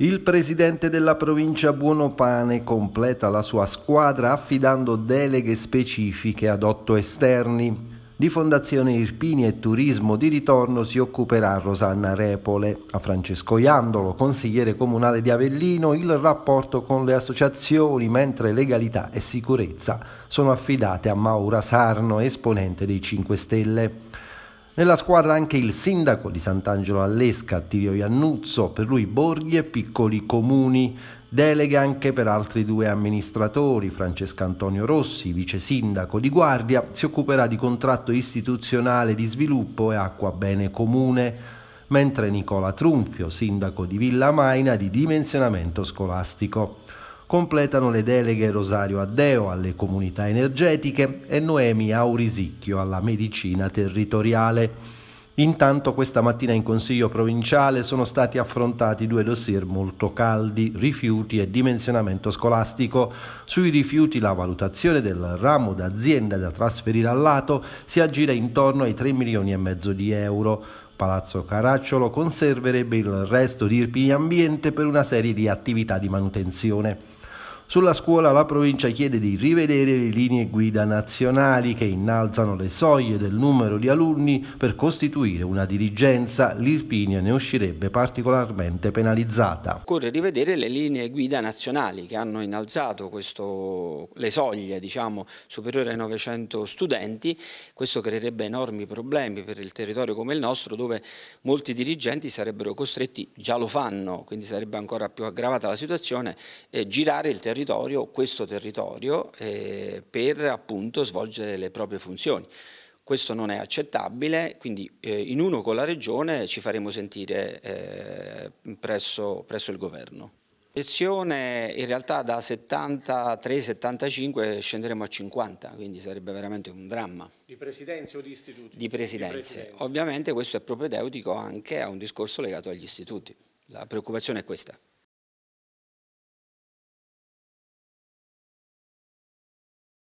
Il presidente della provincia Buonopane completa la sua squadra affidando deleghe specifiche ad otto esterni. Di Fondazione Irpini e Turismo di ritorno si occuperà Rosanna Repole. A Francesco Iandolo, consigliere comunale di Avellino, il rapporto con le associazioni, mentre legalità e sicurezza sono affidate a Maura Sarno, esponente dei 5 Stelle. Nella squadra anche il sindaco di Sant'Angelo all'Esca, Attilio Iannuzzo, per lui borghi e piccoli comuni, delega anche per altri due amministratori, Francesco Antonio Rossi, vice sindaco di Guardia, si occuperà di contratto istituzionale di sviluppo e acqua bene comune, mentre Nicola Trunfio, sindaco di Villa Maina, di dimensionamento scolastico completano le deleghe Rosario Addeo alle comunità energetiche e Noemi Aurisicchio alla medicina territoriale. Intanto questa mattina in Consiglio provinciale sono stati affrontati due dossier molto caldi, rifiuti e dimensionamento scolastico. Sui rifiuti la valutazione del ramo d'azienda da trasferire al lato si aggira intorno ai 3 milioni e mezzo di euro. Palazzo Caracciolo conserverebbe il resto di Irpini Ambiente per una serie di attività di manutenzione. Sulla scuola la provincia chiede di rivedere le linee guida nazionali che innalzano le soglie del numero di alunni per costituire una dirigenza, l'Irpinia ne uscirebbe particolarmente penalizzata. Occorre rivedere le linee guida nazionali che hanno innalzato questo, le soglie diciamo, superiori ai 900 studenti, questo creerebbe enormi problemi per il territorio come il nostro dove molti dirigenti sarebbero costretti, già lo fanno, quindi sarebbe ancora più aggravata la situazione, eh, girare il territorio territorio questo territorio eh, per appunto svolgere le proprie funzioni. Questo non è accettabile, quindi eh, in uno con la Regione ci faremo sentire eh, presso, presso il Governo. Lezione in realtà da 73-75 scenderemo a 50, quindi sarebbe veramente un dramma. Di presidenze o di istituti? Di presidenze. Di presidenze. Ovviamente questo è propedeutico anche a un discorso legato agli istituti. La preoccupazione è questa.